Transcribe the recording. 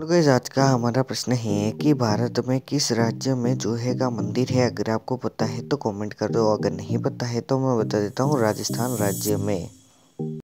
guys आज का हमारा प्रश्न है कि भारत में किस राज्य में चूहे का मंदिर है अगर आपको पता है तो कमेंट कर दो अगर नहीं पता है तो मैं बता देता हूँ राजस्थान राज्य में